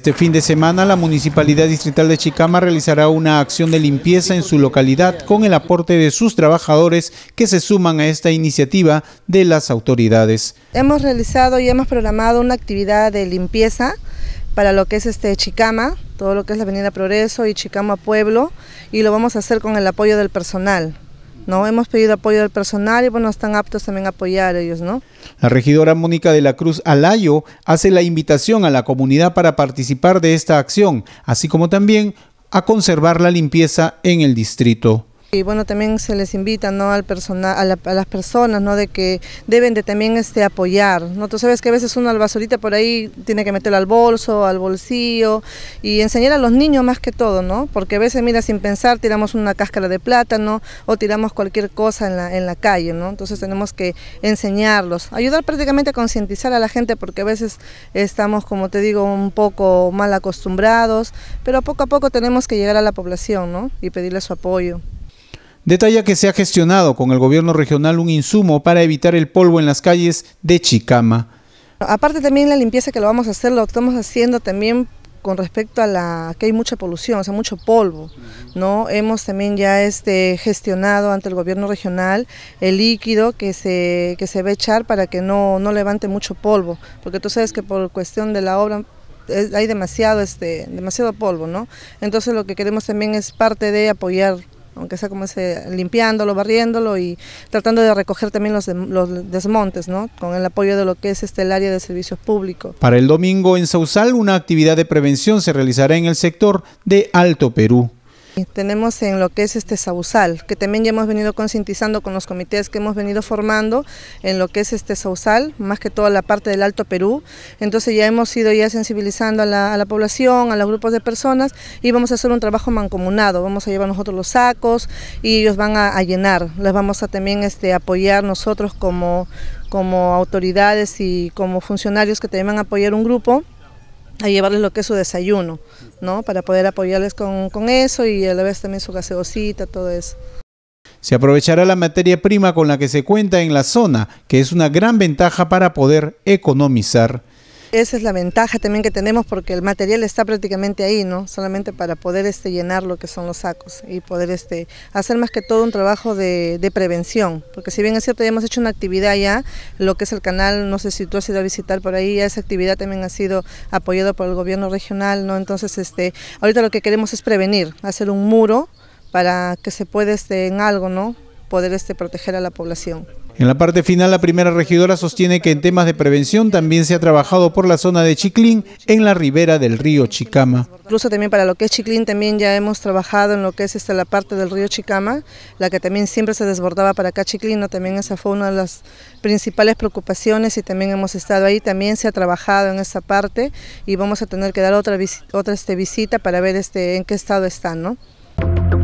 Este fin de semana la Municipalidad Distrital de Chicama realizará una acción de limpieza en su localidad con el aporte de sus trabajadores que se suman a esta iniciativa de las autoridades. Hemos realizado y hemos programado una actividad de limpieza para lo que es este Chicama, todo lo que es la Avenida Progreso y Chicama Pueblo y lo vamos a hacer con el apoyo del personal. ¿no? Hemos pedido apoyo del personal y bueno, están aptos también a apoyar ellos, ¿no? La regidora Mónica de la Cruz Alayo hace la invitación a la comunidad para participar de esta acción, así como también a conservar la limpieza en el distrito. Y bueno, también se les invita Al personal, a, las personas ¿no? de que deben de también este, apoyar. ¿no? Tú sabes que a veces uno al basurita por ahí tiene que meterlo al bolso, al bolsillo y enseñar a los niños más que todo, ¿no? porque a veces, mira, sin pensar tiramos una cáscara de plátano o tiramos cualquier cosa en la, en la calle. ¿no? Entonces tenemos que enseñarlos, ayudar prácticamente a concientizar a la gente porque a veces estamos, como te digo, un poco mal acostumbrados, pero poco a poco tenemos que llegar a la población ¿no? y pedirle su apoyo. Detalla que se ha gestionado con el gobierno regional un insumo para evitar el polvo en las calles de Chicama. Aparte también la limpieza que lo vamos a hacer, lo estamos haciendo también con respecto a la que hay mucha polución, o sea, mucho polvo, ¿no? Hemos también ya este gestionado ante el gobierno regional el líquido que se se va a echar para que no, levante mucho polvo, porque tú sabes que por cuestión de la obra eh, hay demasiado este demasiado polvo, ¿no? Entonces lo que queremos también es parte de apoyar aunque sea como ese, limpiándolo, barriéndolo y tratando de recoger también los, los desmontes, ¿no? Con el apoyo de lo que es este, el área de servicios públicos. Para el domingo en Sausal, una actividad de prevención se realizará en el sector de Alto Perú tenemos en lo que es este Sausal, que también ya hemos venido concientizando con los comités que hemos venido formando en lo que es este Sausal, más que toda la parte del Alto Perú. Entonces ya hemos ido ya sensibilizando a la, población, a los grupos de personas y vamos a hacer un trabajo mancomunado. Vamos a llevar nosotros los sacos y ellos van a, llenar. Les vamos a también este, apoyar nosotros como, como autoridades y como funcionarios que también van a apoyar un grupo a llevarles lo que es su desayuno, ¿no? Para poder apoyarles con, con eso y a la vez también su gaseosita, todo eso. Se aprovechará la materia prima con la que se cuenta en la zona, que es una gran ventaja para poder economizar esa es la ventaja también que tenemos porque el material está prácticamente ahí, ¿no? Solamente para poder este, llenar lo que son los sacos y poder este, hacer más que todo un trabajo de, prevención. Porque si bien es cierto, ya hemos hecho una actividad ya, lo que es el canal, no sé si tú has ido a visitar por ahí, esa actividad también ha sido apoyada por el gobierno regional, ¿no? Entonces, este, ahorita lo que queremos es prevenir, hacer un muro para que se pueda este, en algo, ¿no? poder este, proteger a la población. En la parte final, la primera regidora sostiene que en temas de prevención también se ha trabajado por la zona de Chiclín, en la ribera del río Chicama. Incluso también para lo que es Chiclín, también ya hemos trabajado en lo que es esta, la parte del río Chicama, la que también siempre se desbordaba para acá Chiclín, también esa fue una de las principales preocupaciones y también hemos estado ahí, también se ha trabajado en esa parte y vamos a tener que dar otra, otra este, visita para ver este, en qué estado están. ¿no?